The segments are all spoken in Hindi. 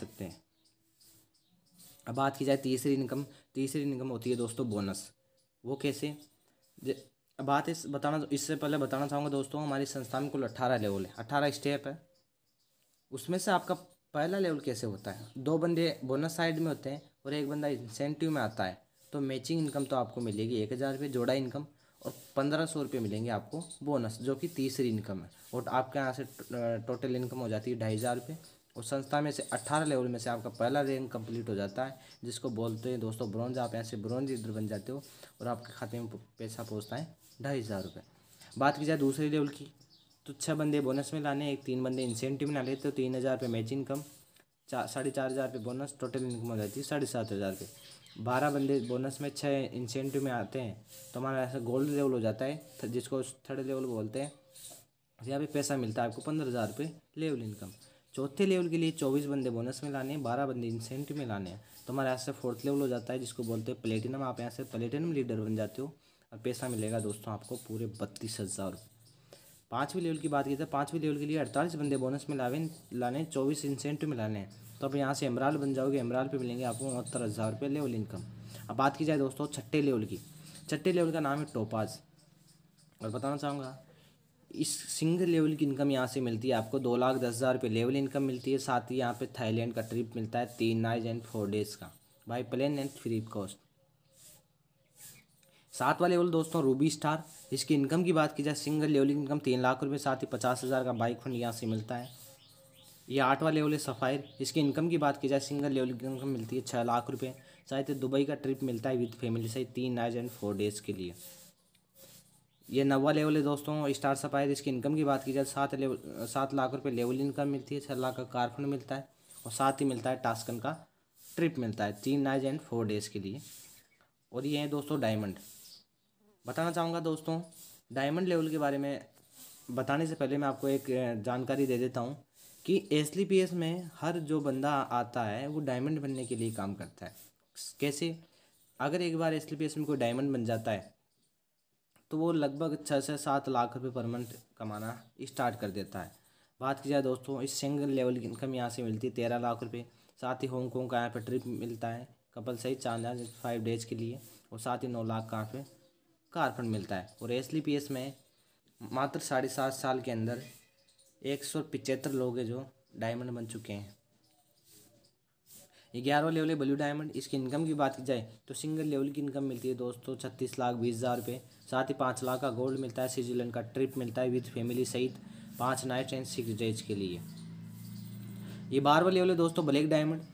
सकते हैं अब बात की जाए तीसरी इनकम तीसरी इनकम होती है दोस्तों बोनस वो कैसे बात इस बताना इससे पहले बताना चाहूँगा दोस्तों हमारी संस्था में कुल अट्ठारह लेवल है अट्ठारह स्टेप है उसमें से आपका पहला लेवल कैसे होता है दो बंदे बोनस साइड में होते हैं और एक बंदा इंसेंटिव में आता है तो मैचिंग इनकम तो आपको मिलेगी एक हज़ार रुपये जोड़ा इनकम और पंद्रह सौ रुपये मिलेंगे आपको बोनस जो कि तीसरी इनकम है और आपके यहाँ से टोटल इनकम हो जाती है ढाई हज़ार रुपये उस संस्था में से 18 लेवल में से आपका पहला रैंक कंप्लीट हो जाता है जिसको बोलते हैं दोस्तों ब्रॉन्ज आप यहाँ से ब्रॉन्ज इधर बन जाते हो और आपके खाते में पैसा पहुँचता है ढाई हज़ार रुपये बात की जाए दूसरे लेवल की तो छः बंदे बोनस में लाने एक तीन बंदे इंसेंटिव में ला लेते हो तीन हज़ार रुपये मैच इनकम चार साढ़े चार हज़ार रुपये बोनस टोटल इनकम हो जाती है साढ़े सात हज़ार रुपये बारह बंदे बोनस में छः इंसेंटिव में आते हैं तो हमारा ऐसा गोल्ड लेवल हो जाता है जिसको थर्ड लेवल बोलते हैं यहाँ पर पैसा मिलता है आपको पंद्रह हज़ार रुपये लेवल इनकम चौथे लेवल के लिए चौबीस बंदे बोनस में लाने हैं बारह बंदे इंसेंटिव में लाने हैं तो हमारे यहाँ से फोर्थ लेवल हो जाता है जिसको बोलते हैं प्लेटिनम आप यहाँ से प्लेटिनम लीडर बन जाते हो और पैसा मिलेगा दोस्तों आपको पूरे बत्तीस हज़ार रुपये लेवल की बात की जाए पाँचवें लेवल के लिए अड़तालीस बंदे बोनस में लावे लाने चौबीस इंसेंटिव में लाने हैं तो आप यहाँ से एमराल बन जाओगे एमराल पर मिलेंगे आपको उनहत्तर हज़ार रुपये लेवल इनकम अब बात की जाए दोस्तों छठे लेवल की छठे लेवल का नाम है टोपाज और बताना चाहूँगा इस सिंगल लेवल की इनकम यहाँ से मिलती है आपको दो लाख दस हज़ार रुपये लेवल इनकम मिलती है साथ ही यहाँ पे थाईलैंड का ट्रिप मिलता है तीन नाइट एंड फोर डेज़ का by plane and free cost सातवा लेवल दोस्तों रूबी स्टार इसकी इनकम की बात की जाए सिंगल लेवल इनकम तीन लाख रुपये साथ ही पचास हज़ार का बाइक फंड यहाँ से मिलता है ये आठवां लेवल है सफ़ायर इसकी इनकम की बात की जाए सिंगल लेवल इनकम मिलती है छः लाख रुपये साथ ही दुबई का ट्रिप मिलता है विद फैमिली से तीन नाइट एंड फोर डेज़ के लिए ये नवा लेवल है दोस्तों स्टार सफायर इसकी इनकम की बात की जाए सात लेवल सात लाख रुपये लेवल इनकम मिलती है छः लाख का कारखंड मिलता है और साथ ही मिलता है टास्कन का ट्रिप मिलता है तीन नाइज एंड फोर डेज़ के लिए और ये है दोस्तों डायमंड बताना चाहूँगा दोस्तों डायमंड लेवल के बारे में बताने से पहले मैं आपको एक जानकारी दे देता हूँ कि एस में हर जो बंदा आता है वो डायमंड बनने के लिए काम करता है कैसे अगर एक बार एस में कोई डायमंड बन जाता है तो वो लगभग छः से सात लाख रुपये पर मंथ कमाना स्टार्ट कर देता है बात की जाए दोस्तों इस सिंगल लेवल की इनकम यहाँ से मिलती है तेरह लाख रुपये साथ ही होंगकॉन्ग का यहाँ पर ट्रिप मिलता है कपल सही चार फाइव डेज के लिए और साथ ही नौ लाख का यहाँ कार फंड मिलता है और एस ली पी एस में मात्र साढ़े सात साल के अंदर एक सौ पिचहत्तर लोग हैं जो डायमंड बन चुके हैं ग्यारह लेवल है ब्लू डायमंड इसकी इनकम की बात की जाए तो सिंगल लेवल की इनकम मिलती है दोस्तों छत्तीस लाख बीस हज़ार रुपये साथ ही पाँच लाख का गोल्ड मिलता है स्विट्जरलैंड का ट्रिप मिलता है विद फैमिली सहित पाँच नाइट एंड सिक्स डेज के लिए ये बारहवा लेवल है दोस्तों ब्लैक डायमंड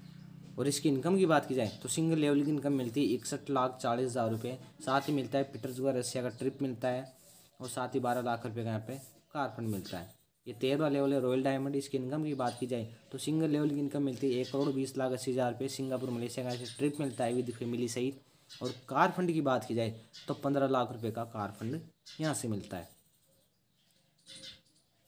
और इसकी इनकम की बात की जाए तो सिंगल लेवल की इनकम मिलती है इकसठ लाख चालीस हज़ार रुपये साथ ही मिलता है पीटर्सबर्ग रसिया का ट्रिप मिलता है और साथ ही बारह लाख रुपये का यहाँ पे कारफंड मिलता है ये तेरह लेवल है रॉयल डायमंड इसकी इनकम की बात की जाए तो सिंगल लेवल की इनकम मिलती है एक करोड़ बीस लाख अस्सी हज़ार रुपये सिंगापुर मलेशिया का ट्रिप मिलता है विद फैमिली सहित और कार फंड की बात की जाए तो पंद्रह लाख रुपये का कार फंड यहाँ से मिलता है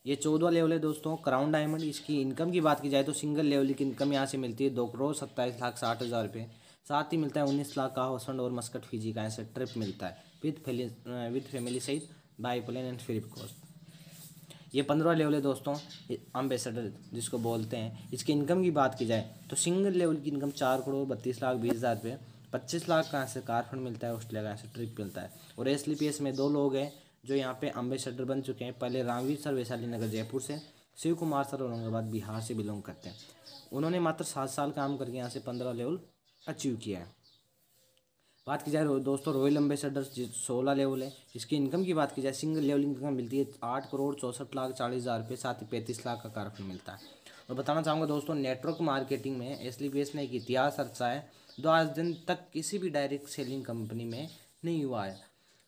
ये चौदह लेवल है दोस्तों क्राउन डायमंड इसकी इनकम की बात की जाए तो सिंगल लेवल की इनकम यहाँ से मिलती है दो करोड़ सत्ताईस लाख साठ हज़ार रुपये साथ ही मिलता है उन्नीस लाख का हौसंड और मस्कट फिजी का यहाँ से ट्रिप मिलता है विद फैमिली विद फैमिली सहित by plane and free cost ये पंद्रह लेवल है दोस्तों अम्बेसडर जिसको बोलते हैं इसकी इनकम की बात की जाए तो सिंगल लेवल की इनकम चार करोड़ बत्तीस लाख बीस हज़ार रुपये पच्चीस लाख कहाँ से कार फंड मिलता है ऑस्ट्रेलिया कहाँ से ट्रिप मिलता है और एस में दो लोग हैं जो यहाँ पे अम्बेसडर बन चुके हैं पहले रामवीर सर वैशाली नगर जयपुर से शिव कुमार सर औरंगाबाद बिहार से बिलोंग करते हैं उन्होंने मात्र सात साल काम करके यहाँ से पंद्रह लेवल अचीव किया है बात की जाए दोस्तों रॉयल एम्बेसडर सोलह लेवल है इसकी इनकम की बात की जाए सिंगल लेवल इनकम मिलती है आठ करोड़ चौंसठ लाख चालीस हज़ार रुपये साथ ही पैंतीस लाख का कारफल मिलता है और बताना चाहूँगा दोस्तों नेटवर्क मार्केटिंग में एस ने एक इतिहास रचा है जो आज दिन तक किसी भी डायरेक्ट सेलिंग कंपनी में नहीं हुआ है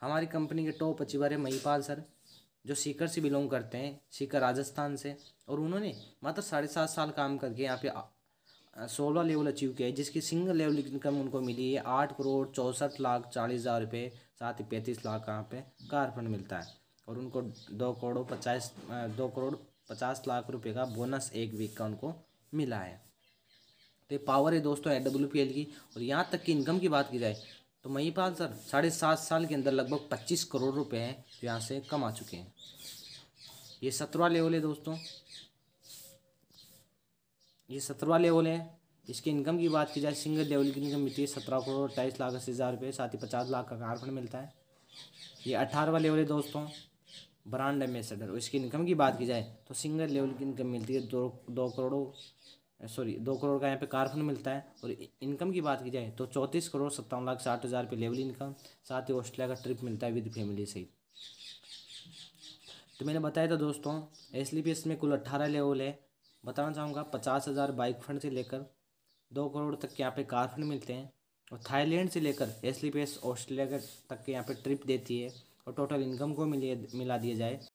हमारी कंपनी के टॉप अचीवर है महीपाल सर जो सीकर से बिलोंग करते हैं सीकर राजस्थान से और उन्होंने मात्र साढ़े सात साल काम करके यहाँ पे सोलह लेवल अचीव किया है जिसकी सिंगल लेवल इनकम उनको मिली है आठ करोड़ चौंसठ लाख चालीस हज़ार रुपये साथ ही पैंतीस लाख कहाँ पे कार फंड मिलता है और उनको दो करोड़ पचास दो करोड़ पचास लाख रुपये का बोनस एक वीक का उनको मिला है तो पावर है दोस्तों ए डब्ल्यू पी एल की और यहाँ तक की इनकम की बात की जाए तो महीपाल सर साढ़े सात साल के अंदर लगभग पच्चीस करोड़ रुपए हैं जो यहाँ से कमा चुके हैं ये सत्रह लेवल है दोस्तों ये सत्रहवा लेवल है इसके इनकम की बात की जाए सिंगल लेवल की इनकम मिलती है सत्रह करोड़ अट्ठाईस लाख अस्सी हज़ार रुपये साथ ही पचास लाख का कार फंड मिलता है ये अठारहवा लेवल है दोस्तों ब्रांड एम्बेसडर और इसकी इनकम की बात की जाए तो सिंगल लेवल की इनकम मिलती है दो दो करोड़ सॉरी दो करोड़ का यहाँ पे कार फंड मिलता है और इनकम की बात की जाए तो चौंतीस करोड़ सत्तावन लाख साठ हज़ार रुपये लेवल इनकम साथ ही ऑस्ट्रेलिया का ट्रिप मिलता है विद फैमिली से तो मैंने बताया था दोस्तों एस में कुल अट्ठारह लेवल है बताना चाहूँगा पचास हज़ार बाइक फंड से लेकर दो करोड़ तक के यहाँ पे कार फंड मिलते हैं और थाईलैंड से लेकर एस ली ऑस्ट्रेलिया तक के यहाँ पे ट्रिप देती है और टोटल इनकम को मिले मिला दिया जाए